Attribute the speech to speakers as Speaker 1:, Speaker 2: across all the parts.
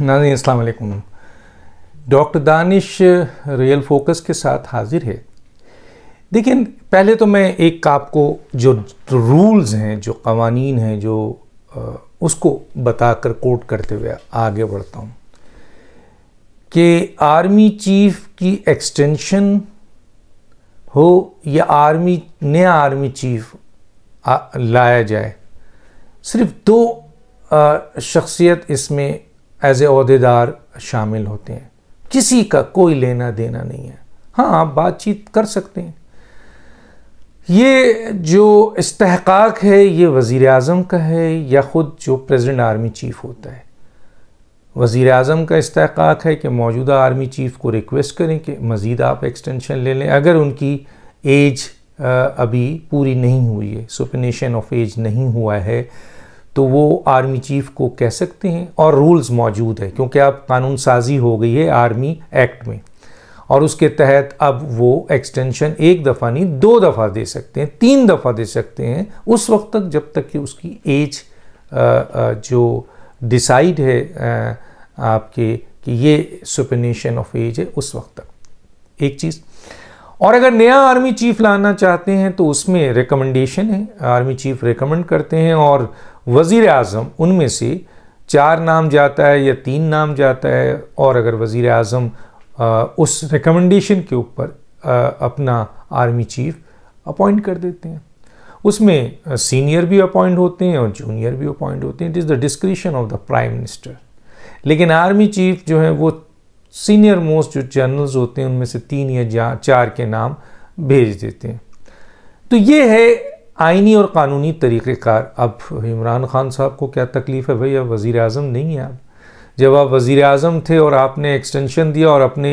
Speaker 1: Nazi अस्सलाम doctor Danish real focus के साथ हाजिर है देखिए पहले तो मैं एक आपको जो रूल्स हैं जो कवानीन हैं जो उसको बताकर कोट करते हुए आगे बढ़ता हूँ कि आर्मी चीफ की एक्सटेंशन हो या आर्मी नया आर्मी चीफ आ, लाया जाए सिर्फ दो शख्सियत इसमें एज एहदेदार शामिल होते हैं किसी का कोई लेना देना नहीं है हाँ आप बातचीत कर सकते हैं ये जो इस्तेहकाक है ये वज़ी अजम का है या ख़ुद जो प्रेजेंट आर्मी चीफ़ होता है वज़ी अजम का इस्तेहकाक है कि मौजूदा आर्मी चीफ़ को रिक्वेस्ट करें कि मज़ीद आप एक्सटेंशन ले लें अगर उनकी एज अभी पूरी नहीं हुई है सुपनेशन ऑफ एज नहीं हुआ है तो वो आर्मी चीफ को कह सकते हैं और रूल्स मौजूद है क्योंकि अब कानून साजी हो गई है आर्मी एक्ट में और उसके तहत अब वो एक्सटेंशन एक दफ़ा नहीं दो दफ़ा दे सकते हैं तीन दफ़ा दे सकते हैं उस वक्त तक जब तक कि उसकी एज जो डिसाइड है आपके कि ये सुपरनेशन ऑफ एज है उस वक्त तक एक चीज़ और अगर नया आर्मी चीफ लाना चाहते हैं तो उसमें रिकमेंडेशन है आर्मी चीफ रिकमेंड करते हैं और वज़ी अजम उनमें से चार नाम जाता है या तीन नाम जाता है और अगर वज़ी अजम उस रिकमेंडेशन के ऊपर अपना आर्मी चीफ अपॉइंट कर देते हैं उसमें सीनियर भी अपॉइंट होते हैं और जूनियर भी अपॉइंट होते हैं it is the discretion of the prime minister लेकिन आर्मी चीफ जो है वो सीनियर मोस्ट जो जनरल्स होते हैं उनमें से तीन या चार के नाम भेज देते हैं तो ये है आइनी और कानूनी तरीक़ेकार अब इमरान खान साहब को क्या तकलीफ़ है भैया अब वज़ी अजम नहीं है आप जब आप वज़ी अजम थे और आपने एक्सटेंशन दिया और अपने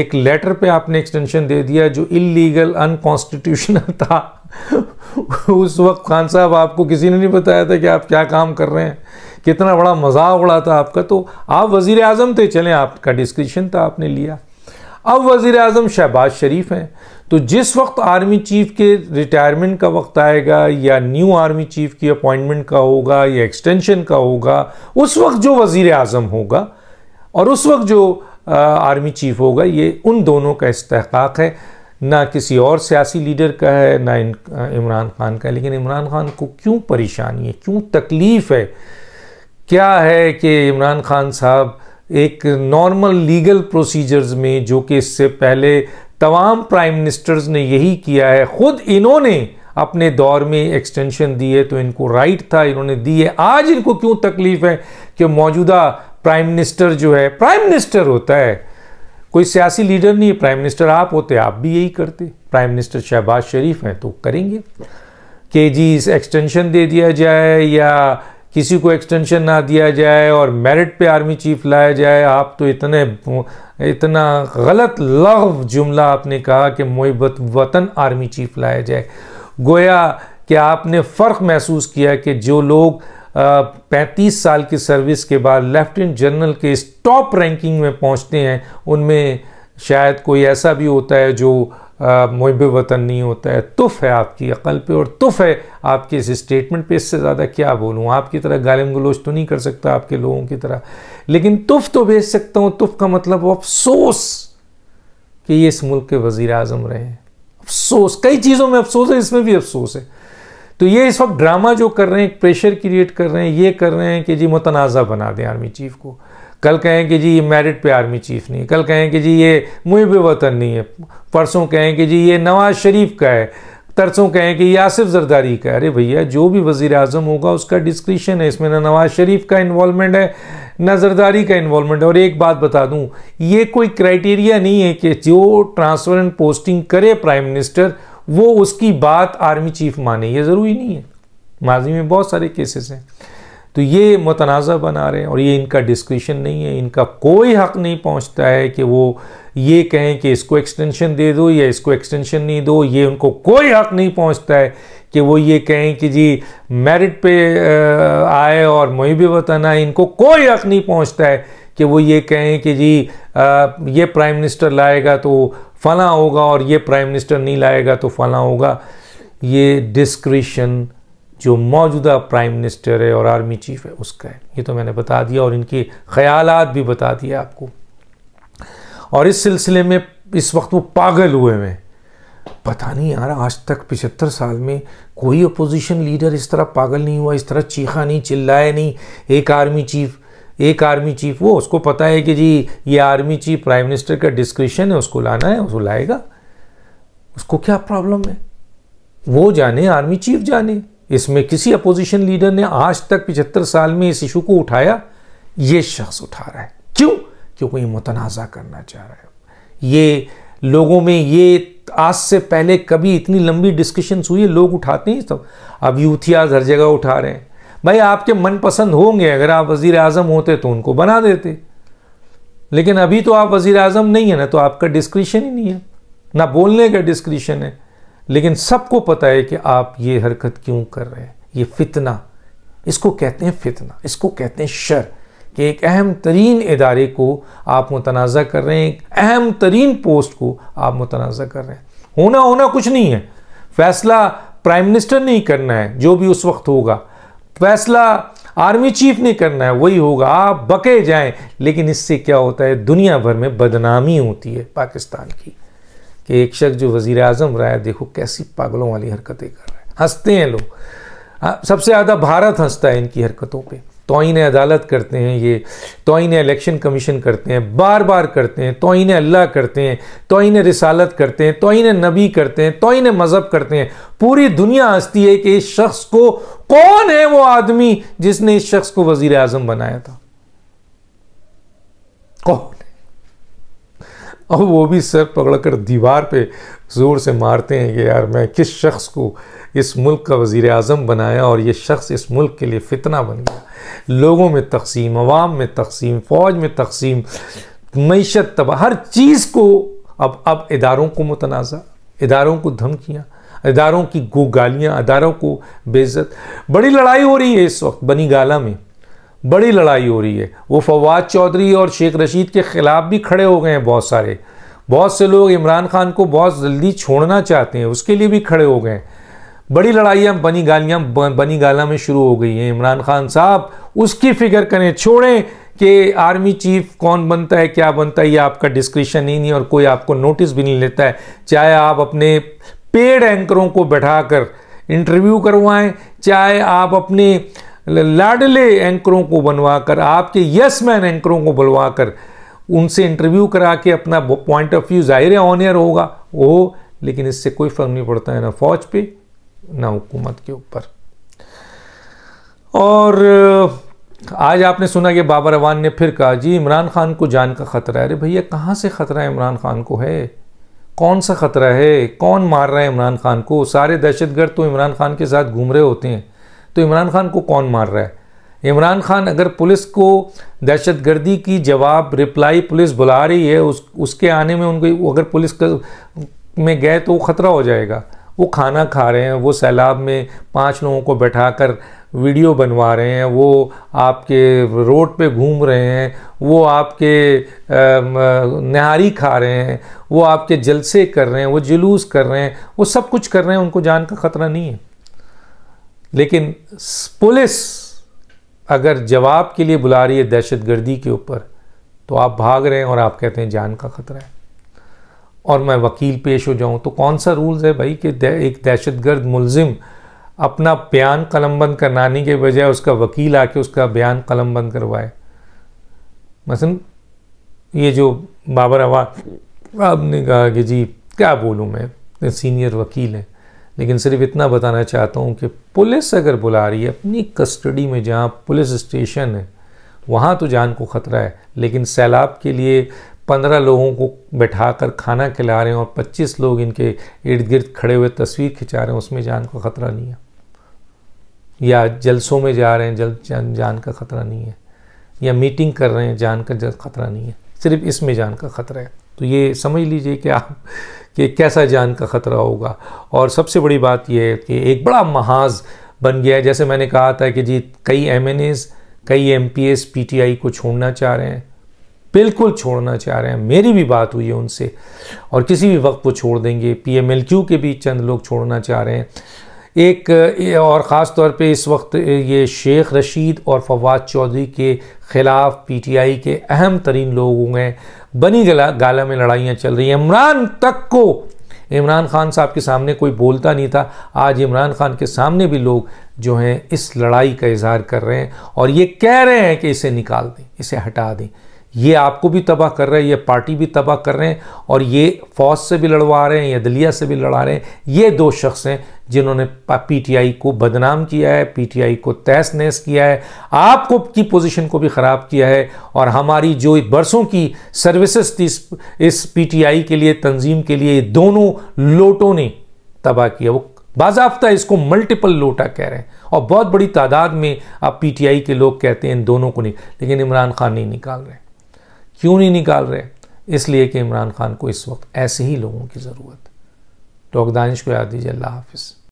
Speaker 1: एक लेटर पे आपने एक्सटेंशन दे दिया जो इलीगल अनकॉन्स्टिट्यूशनल था उस वक्त खान साहब आपको किसी ने नहीं बताया था कि आप क्या काम कर रहे हैं कितना बड़ा मजाक उड़ा था आपका तो आप वज़ी अजम थे चलें आपका डिस्क्रिप्शन था आपने लिया अब वज़ी अजम शहबाज शरीफ हैं तो जिस वक्त आर्मी चीफ़ के रिटायरमेंट का वक्त आएगा या न्यू आर्मी चीफ़ की अपॉइंटमेंट का होगा या एक्सटेंशन का होगा उस वक्त जो वज़ी अजम होगा और उस वक्त जो आर्मी चीफ़ होगा ये उन दोनों का इस्तक है ना किसी और सियासी लीडर का है ना इन इमरान खान का है लेकिन इमरान खान को क्यों परेशानी है क्यों तकलीफ़ है क्या है कि इमरान खान साहब एक नॉर्मल लीगल प्रोसीजर्स में जो कि इससे पहले तमाम प्राइम मिनिस्टर्स ने यही किया है खुद इन्होंने अपने दौर में एक्सटेंशन दिए तो इनको राइट था इन्होंने दी है आज इनको क्यों तकलीफ है कि मौजूदा प्राइम मिनिस्टर जो है प्राइम मिनिस्टर होता है कोई सियासी लीडर नहीं है प्राइम मिनिस्टर आप होते आप भी यही करते प्राइम मिनिस्टर शहबाज शरीफ हैं तो करेंगे कि जी एक्सटेंशन दे दिया जाए या किसी को एक्सटेंशन ना दिया जाए और मेरिट पे आर्मी चीफ लाया जाए आप तो इतने इतना गलत लघव जुमला आपने कहा कि मोहब्बत वतन आर्मी चीफ लाया जाए गोया कि आपने फ़र्क महसूस किया कि जो लोग पैंतीस साल की सर्विस के बाद लेफ्टिनेंट जनरल के इस टॉप रैंकिंग में पहुंचते हैं उनमें शायद कोई ऐसा भी होता है जो मुहब वतन नहीं होता है तुफ़ है आपकी अकल पे और तुफ़ है आपके इस स्टेटमेंट पे इससे ज़्यादा क्या बोलूँ आपकी तरह गालिम गलोच तो नहीं कर सकता आपके लोगों की तरह लेकिन तुफ़ तो भेज सकता हूँ तुफ़ का मतलब वो अफसोस कि ये इस मुल्क के वज़ी अजम रहे हैं अफसोस कई चीज़ों में अफसोस है इसमें भी अफसोस है तो ये इस वक्त ड्रामा जो कर रहे हैं प्रेशर क्रिएट कर रहे हैं ये कर रहे हैं कि जी मतनाज़ा बना दें आर्मी चीफ़ को कल कहें कि जी ये मेरिट पे आर्मी चीफ नहीं है कल कहें कि जी ये मुहिब वतन नहीं है परसों कहें कि जी ये नवाज़ शरीफ का है तरसों कहें कि यासिफ जरदारी का अरे भैया जो भी वजीर अजम होगा उसका डिस्क्रिप्शन है इसमें ना नवाज़ शरीफ का इन्वॉलमेंट है ना जरदारी का इन्वॉलमेंट है और एक बात बता दूं ये कोई क्राइटेरिया नहीं है कि जो ट्रांसफर पोस्टिंग करे प्राइम मिनिस्टर वो उसकी बात आर्मी चीफ माने ये ज़रूरी नहीं है माजी में बहुत सारे केसेस हैं तो ये मतनाज़ा बना रहे हैं और ये इनका डिस्क्रिशन नहीं है इनका कोई हक नहीं पहुंचता है कि वो ये कहें कि इसको एक्सटेंशन दे दो या इसको एक्सटेंशन नहीं दो ये उनको कोई हक नहीं पहुंचता है कि वो ये कहें कि जी मेरिट पे आए और मुहिब वतन आए इनको कोई हक नहीं पहुँचता है कि वो ये कहें कि जी ये प्राइम मिनिस्टर लाएगा तो फ़ला होगा और ये प्राइम मिनिस्टर नहीं लाएगा तो फ़ला होगा ये डिस्क्रिशन जो मौजूदा प्राइम मिनिस्टर है और आर्मी चीफ है उसका है ये तो मैंने बता दिया और इनके ख्याल भी बता दिए आपको और इस सिलसिले में इस वक्त वो पागल हुए हैं पता नहीं यार आज तक पिछहत्तर साल में कोई अपोजिशन लीडर इस तरह पागल नहीं हुआ इस तरह चीखा नहीं चिल्लाया नहीं एक आर्मी चीफ एक आर्मी चीफ वो उसको पता है कि जी ये आर्मी चीफ प्राइम मिनिस्टर का डिस्क्रिप्शन है उसको लाना है उसको लाएगा उसको क्या प्रॉब्लम है वो जाने आर्मी चीफ जाने इसमें किसी अपोजिशन लीडर ने आज तक पिछहत्तर साल में इस इशू को उठाया ये शख्स उठा रहा है क्यों क्योंकि ये मुतनाज़ा करना चाह रहा है ये लोगों में ये आज से पहले कभी इतनी लंबी डिस्कशंस हुई है लोग उठाते हैं तो अब यूथियाज हर जगह उठा रहे हैं भाई आपके मनपसंद होंगे अगर आप वज़ी अजम होते तो उनको बना देते लेकिन अभी तो आप वज़ी अजम नहीं है ना तो आपका डिस्क्रिशन ही नहीं है ना बोलने का डिस्क्रिशन है लेकिन सबको पता है कि आप ये हरकत क्यों कर रहे हैं ये फितना इसको कहते हैं फितना इसको कहते हैं शर कि एक अहम तरीन इदारे को आप मुतनाज़ कर रहे हैं एक अहम तरीन पोस्ट को आप मुतनाज़ कर रहे हैं होना होना कुछ नहीं है फैसला प्राइम मिनिस्टर नहीं करना है जो भी उस वक्त होगा फैसला आर्मी चीफ ने करना है वही होगा आप बके जाएं लेकिन इससे क्या होता है दुनिया भर में बदनामी होती है पाकिस्तान की कि एक शख्स जो वजीर आजम रहा है देखो कैसी पागलों वाली हरकतें कर रहा है हंसते हैं लोग हाँ, सबसे ज़्यादा भारत हंसता है इनकी हरकतों पर तोइन अदालत करते हैं ये तोइन इलेक्शन कमीशन करते हैं बार बार करते हैं तोइन अल्लाह करते हैं तोइन रिसालत करते हैं तोइन नबी करते हैं तोइन मज़हब करते हैं पूरी दुनिया हंसती है कि इस शख्स को कौन है वो आदमी जिसने इस शख्स को वजीर आजम बनाया था कौन और वो भी सर पकड़कर दीवार पे ज़ोर से मारते हैं कि यार मैं किस शख्स को इस मुल्क का वज़ी अजम बनाया और ये शख्स इस मुल्क के लिए फितना बन गया लोगों में तकसीम आवाम में तकसीम फ़ौज में तकसीम मीशत तबाह हर चीज़ को अब अब इदारों को मुतनाज़ा इदारों को धमकियाँ इदारों की गो गालियाँ अदारों को बेज़त बड़ी लड़ाई हो रही है इस वक्त बनी गाला में बड़ी लड़ाई हो रही है वो फवाद चौधरी और शेख रशीद के ख़िलाफ़ भी खड़े हो गए हैं बहुत सारे बहुत से लोग इमरान खान को बहुत जल्दी छोड़ना चाहते हैं उसके लिए भी खड़े हो गए हैं बड़ी लड़ाइयाँ बनी गालियाँ बनी गाला में शुरू हो गई हैं इमरान खान साहब उसकी फ़िक्र करें छोड़ें कि आर्मी चीफ कौन बनता है क्या बनता है ये आपका डिस्क्रिप्शन ही नहीं और कोई आपको नोटिस भी नहीं लेता है चाहे आप अपने पेड एंकरों को बैठा कर इंटरव्यू करवाएं चाहे आप अपने लाडले एंकरों को बनवाकर आपके यस मैन एंकरों को बुलवाकर उनसे इंटरव्यू करा के अपना पॉइंट ऑफ व्यू जाहिर है ऑनियर होगा वो लेकिन इससे कोई फ़र्क नहीं पड़ता है ना फौज पे ना हुकूमत के ऊपर और आज आपने सुना कि बाबर अवान ने फिर कहा जी इमरान खान को जान का ख़तरा है अरे भैया कहाँ से ख़तरा इमरान खान को है कौन सा ख़तरा है कौन मार रहा है इमरान खान को सारे दहशतगर्द तो इमरान खान के साथ घूम रहे होते हैं तो इमरान खान को कौन मार रहा है इमरान खान अगर पुलिस को दहशत गर्दी की जवाब रिप्लाई पुलिस बुला रही है उस उसके आने में उनको अगर पुलिस कर, में गए तो ख़तरा हो जाएगा वो खाना खा रहे हैं वो सैलाब में पांच लोगों को बैठा कर वीडियो बनवा रहे हैं वो आपके रोड पे घूम रहे हैं वो आपके नहारी खा रहे हैं वो आपके जलसे कर रहे हैं वो जुलूस कर रहे हैं वो सब कुछ कर रहे हैं उनको जान का ख़तरा नहीं है लेकिन पुलिस अगर जवाब के लिए बुला रही है दहशत गर्दी के ऊपर तो आप भाग रहे हैं और आप कहते हैं जान का ख़तरा है और मैं वकील पेश हो जाऊं तो कौन सा रूल्स है भाई कि एक दहशतगर्द मुलजिम अपना बयान कलमबंद करनाने के बजाय उसका वकील आके उसका बयान कलमबंद करवाए मसन ये जो बाबर आवाज आपने कहा कि जी क्या बोलूँ मैं सीनियर वकील हैं लेकिन सिर्फ इतना बताना चाहता हूँ कि पुलिस अगर बुला रही है अपनी कस्टडी में जहाँ पुलिस स्टेशन है वहाँ तो जान को ख़तरा है लेकिन सैलाब के लिए पंद्रह लोगों को बैठा कर खाना खिला रहे हैं और पच्चीस लोग इनके इर्द गिर्द खड़े हुए तस्वीर खिंचा रहे हैं उसमें जान का ख़तरा नहीं है या जलसों में जा रहे हैं जल जान, जान का ख़तरा नहीं है या मीटिंग कर रहे हैं जान का ख़तरा नहीं है सिर्फ इसमें जान का ख़तरा है तो ये समझ लीजिए कि आप कि कैसा जान का ख़तरा होगा और सबसे बड़ी बात यह है कि एक बड़ा महाज बन गया है जैसे मैंने कहा था कि जी कई एम कई एम पी को छोड़ना चाह रहे हैं बिल्कुल छोड़ना चाह रहे हैं मेरी भी बात हुई है उनसे और किसी भी वक्त वो छोड़ देंगे पीएमएलक्यू के भी चंद लोग छोड़ना चाह रहे हैं एक और ख़ास तौर पे इस वक्त ये शेख रशीद और फवाद चौधरी के ख़िलाफ़ पीटीआई के अहम तरीन लोग हैं बनी गला गाला में लड़ाइयाँ चल रही हैं इमरान तक को इमरान खान साहब के सामने कोई बोलता नहीं था आज इमरान खान के सामने भी लोग जो हैं इस लड़ाई का इजहार कर रहे हैं और ये कह रहे हैं कि इसे निकाल दें इसे हटा दें ये आपको भी तबाह कर रहे हैं ये पार्टी भी तबाह कर रहे हैं और ये फौज से भी लड़वा रहे हैं या दलिया से भी लड़ा रहे हैं ये दो शख्स हैं जिन्होंने पीटीआई को बदनाम किया है पीटीआई को तहस नहस किया है आपको की पोजीशन को भी ख़राब किया है और हमारी जो बरसों की सर्विसेज थी इस पीटीआई के लिए तंजीम के लिए दोनों लोटों ने तबाह किया वो बाजाफ्ता इसको मल्टीपल लोटा कह रहे हैं और बहुत बड़ी तादाद में आप पी के लोग कहते हैं इन दोनों को नहीं लेकिन इमरान खान नहीं निकाल रहे क्यों नहीं निकाल रहे इसलिए कि इमरान खान को इस वक्त ऐसे ही लोगों की ज़रूरत है तो दानिश को याद दीजिए अल्लाह हाफिज़